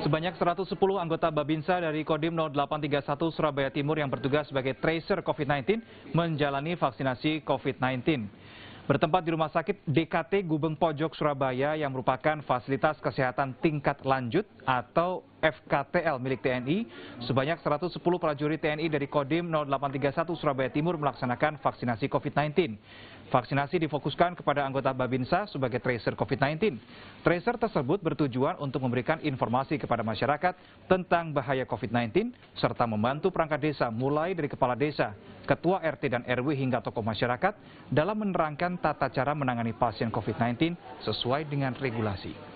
Sebanyak 110 anggota Babinsa dari Kodim 0831 Surabaya Timur yang bertugas sebagai tracer COVID-19 menjalani vaksinasi COVID-19. Bertempat di Rumah Sakit DKT Gubeng Pojok Surabaya yang merupakan fasilitas kesehatan tingkat lanjut atau FKTL milik TNI, sebanyak 110 prajurit TNI dari Kodim 0831 Surabaya Timur melaksanakan vaksinasi COVID-19. Vaksinasi difokuskan kepada anggota Babinsa sebagai tracer COVID-19. Tracer tersebut bertujuan untuk memberikan informasi kepada masyarakat tentang bahaya COVID-19 serta membantu perangkat desa mulai dari kepala desa, ketua RT dan RW hingga tokoh masyarakat dalam menerangkan tata cara menangani pasien COVID-19 sesuai dengan regulasi.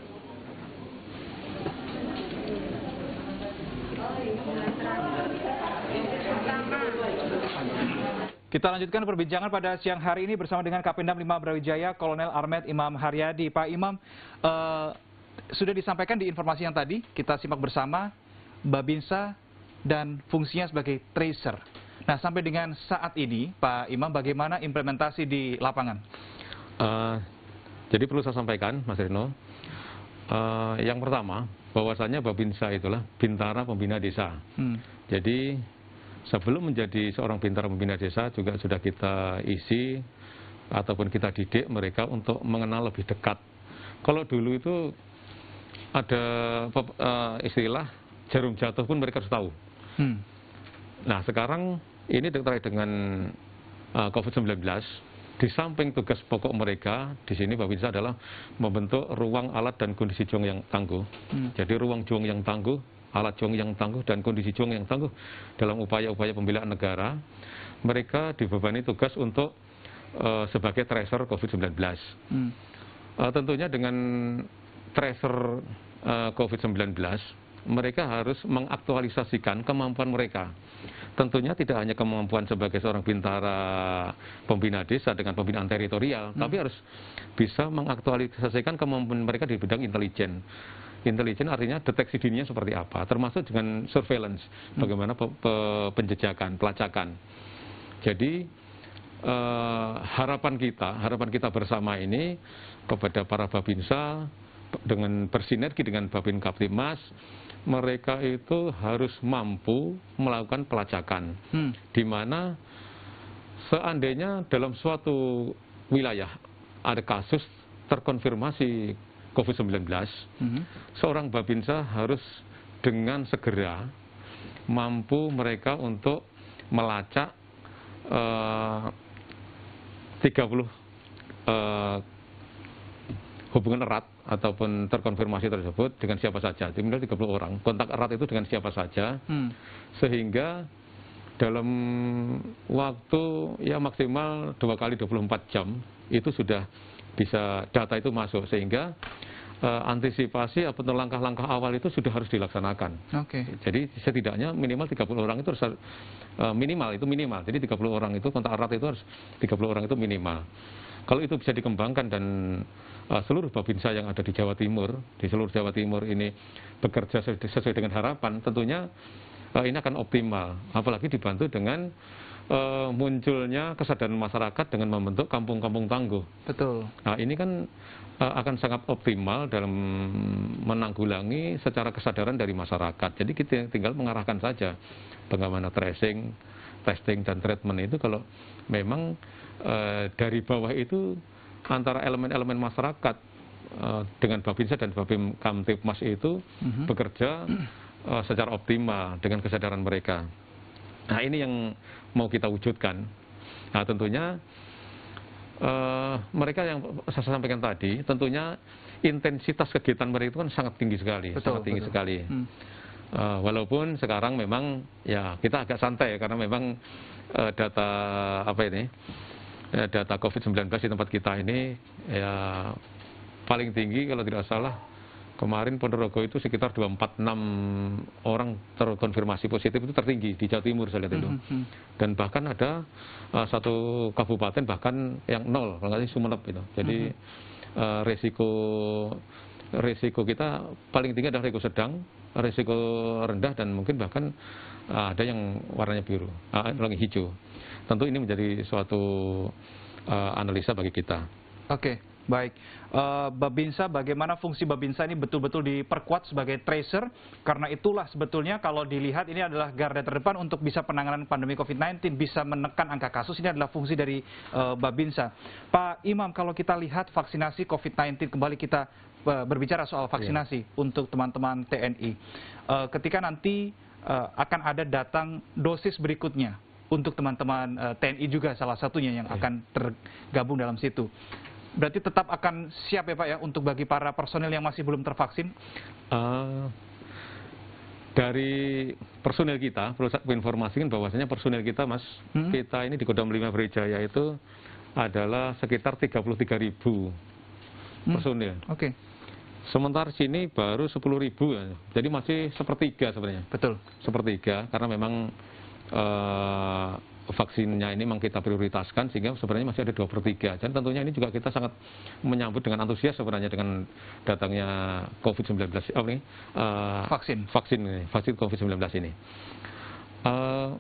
Kita lanjutkan perbincangan pada siang hari ini bersama dengan Kapendam 5 Brawijaya, Kolonel Armet Imam Haryadi. Pak Imam, eh, sudah disampaikan di informasi yang tadi, kita simak bersama Babinsa dan fungsinya sebagai tracer. Nah, sampai dengan saat ini, Pak Imam, bagaimana implementasi di lapangan? Uh, jadi perlu saya sampaikan, Mas Rino, uh, eh, yang pertama, bahwasannya Babinsa itulah Bintara Pembina Desa. Hmm. Jadi sebelum menjadi seorang bintara pembina desa juga sudah kita isi ataupun kita didik mereka untuk mengenal lebih dekat. Kalau dulu itu ada uh, istilah jarum jatuh pun mereka harus tahu. Hmm. Nah sekarang ini terkait dengan uh, eh, COVID-19, di samping tugas pokok mereka di sini Pak Winsa adalah membentuk ruang alat dan kondisi juang yang tangguh. Hmm. Jadi ruang juang yang tangguh alat jong yang tangguh dan kondisi jong yang tangguh dalam upaya-upaya pembelaan negara, mereka dibebani tugas untuk uh, sebagai tracer COVID-19. Hmm. Uh, tentunya dengan tracer uh, eh, COVID-19, mereka harus mengaktualisasikan kemampuan mereka. Tentunya tidak hanya kemampuan sebagai seorang bintara pembina desa dengan pembinaan teritorial, hmm. tapi harus bisa mengaktualisasikan kemampuan mereka di bidang intelijen intelijen artinya deteksi dininya seperti apa, termasuk dengan surveillance, hmm. bagaimana pe pe penjejakan, pelacakan. Jadi uh, harapan kita, harapan kita bersama ini kepada para babinsa dengan bersinergi dengan Babin Kaptimas, mereka itu harus mampu melakukan pelacakan, hmm. di mana seandainya dalam suatu wilayah ada kasus terkonfirmasi COVID-19, mm-hmm. seorang babinsa harus dengan segera mampu mereka untuk melacak uh, 30 uh, hubungan erat ataupun terkonfirmasi tersebut dengan siapa saja. Minimal 30 orang. Kontak erat itu dengan siapa saja. Hmm. Sehingga dalam waktu ya maksimal dua kali 24 jam itu sudah bisa data itu masuk sehingga uh, antisipasi atau langkah-langkah awal itu sudah harus dilaksanakan. Oke. Okay. Jadi setidaknya minimal 30 orang itu harus uh, minimal itu minimal. Jadi 30 orang itu kontak erat itu harus 30 orang itu minimal. Kalau itu bisa dikembangkan dan uh, seluruh babinsa yang ada di Jawa Timur, di seluruh Jawa Timur ini bekerja sesuai, dengan harapan, tentunya uh, ini akan optimal. Apalagi dibantu dengan e, munculnya kesadaran masyarakat dengan membentuk kampung-kampung tangguh. Betul. Nah, ini kan e, akan sangat optimal dalam menanggulangi secara kesadaran dari masyarakat. Jadi kita tinggal mengarahkan saja bagaimana tracing, testing dan treatment itu kalau memang e, dari bawah itu antara elemen-elemen masyarakat e, dengan Babinsa dan Babim Kamtipmas itu mm -hmm. bekerja secara optimal dengan kesadaran mereka. Nah ini yang mau kita wujudkan. Nah tentunya uh, mereka yang saya sampaikan tadi, tentunya intensitas kegiatan mereka itu kan sangat tinggi sekali, betul, sangat tinggi betul. sekali. Hmm. Uh, walaupun sekarang memang ya kita agak santai ya, karena memang uh, data apa ini uh, data COVID-19 di tempat kita ini ya paling tinggi kalau tidak salah Kemarin Ponorogo itu sekitar 246 orang terkonfirmasi positif itu tertinggi di Jawa Timur saya lihat itu. Mm -hmm. Dan bahkan ada uh, satu kabupaten bahkan yang nol, kalau Sumenep Sumeneb itu. Jadi mm -hmm. uh, resiko resiko kita paling tinggi adalah resiko sedang, resiko rendah dan mungkin bahkan uh, ada yang warnanya biru, uh, yang hijau. Tentu ini menjadi suatu uh, analisa bagi kita. Oke. Okay. Baik, uh, Babinsa, bagaimana fungsi Babinsa ini betul-betul diperkuat sebagai tracer? Karena itulah sebetulnya kalau dilihat ini adalah garda terdepan untuk bisa penanganan pandemi COVID-19, bisa menekan angka kasus, ini adalah fungsi dari uh, Babinsa. Pak Imam, kalau kita lihat vaksinasi COVID-19, kembali kita uh, berbicara soal vaksinasi yeah. untuk teman-teman TNI. Uh, ketika nanti uh, akan ada datang dosis berikutnya untuk teman-teman TNI juga salah satunya yang iya. akan tergabung dalam situ. Berarti tetap akan siap ya Pak ya untuk bagi para personil yang masih belum tervaksin? Uh, dari personil kita, perlu saya informasikan bahwasanya personil kita Mas, hmm? kita ini di Kodam 5 Berijaya itu adalah sekitar 33 ribu hmm? personil. Hmm? Oke. Okay. Sementara sini baru 10 ribu, ya. jadi masih sepertiga sebenarnya. Betul. Sepertiga, karena memang uh, vaksinnya ini memang kita prioritaskan sehingga sebenarnya masih ada dua per tiga Dan tentunya ini juga kita sangat menyambut dengan antusias sebenarnya dengan datangnya COVID-19 oh ini, uh, vaksin vaksin ini, vaksin COVID-19 ini. Uh,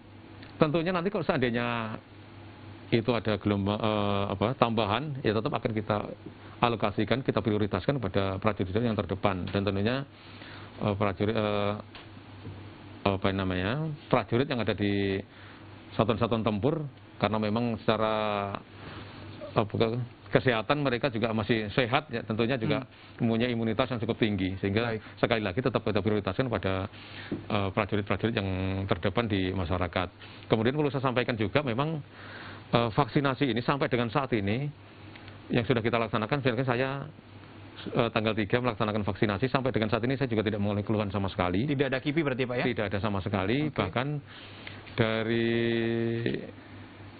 tentunya nanti kalau seandainya itu ada gelombang uh, apa tambahan ya tetap akan kita alokasikan kita prioritaskan pada prajurit yang terdepan dan tentunya uh, prajurit uh, apa namanya prajurit yang ada di satuan-satuan tempur karena memang secara apa, kesehatan mereka juga masih sehat ya, tentunya juga hmm. punya imunitas yang cukup tinggi sehingga Baik. sekali lagi tetap kita prioritaskan pada eh, prajurit-prajurit uh, yang terdepan di masyarakat. Kemudian perlu saya sampaikan juga memang uh, vaksinasi ini sampai dengan saat ini yang sudah kita laksanakan, saya Eh, tanggal 3 melaksanakan vaksinasi sampai dengan saat ini saya juga tidak mengalami keluhan sama sekali. Tidak ada kipi berarti Pak ya? Tidak ada sama sekali, okay. bahkan dari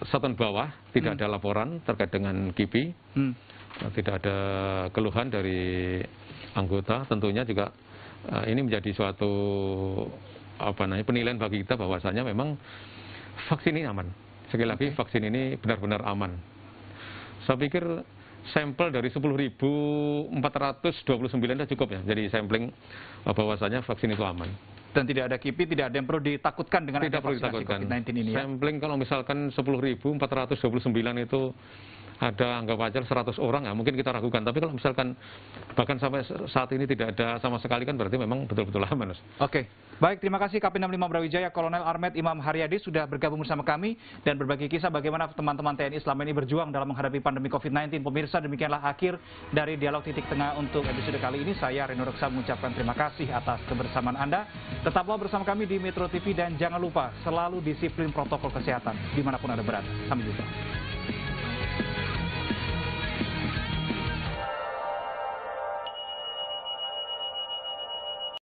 satuan bawah tidak hmm. ada laporan terkait dengan kipi. Hmm. Eh, tidak ada keluhan dari anggota, tentunya juga eh, ini menjadi suatu apa namanya penilaian bagi kita bahwasanya memang vaksin ini aman. Sekali lagi okay. vaksin ini benar-benar aman. Saya pikir sampel dari 10.429 sudah cukup ya jadi sampling eh, bahwasanya vaksin itu aman dan tidak ada kipi, tidak ada yang perlu ditakutkan dengan tidak perlu ditakutkan. COVID-19 ini ya? Sampling kalau misalkan 10.429 itu ada anggap wajar 100 orang ya mungkin kita ragukan tapi kalau misalkan bahkan sampai saat ini tidak ada sama sekali kan berarti memang betul-betul aman Oke okay. baik terima kasih Kapten 65 Brawijaya Kolonel Armet Imam Haryadi sudah bergabung bersama kami dan berbagi kisah bagaimana teman-teman TNI selama ini berjuang dalam menghadapi pandemi COVID-19 pemirsa demikianlah akhir dari dialog titik tengah untuk episode kali ini saya Reno Reksa mengucapkan terima kasih atas kebersamaan Anda tetaplah bersama kami di Metro TV dan jangan lupa selalu disiplin protokol kesehatan dimanapun Anda berada sampai jumpa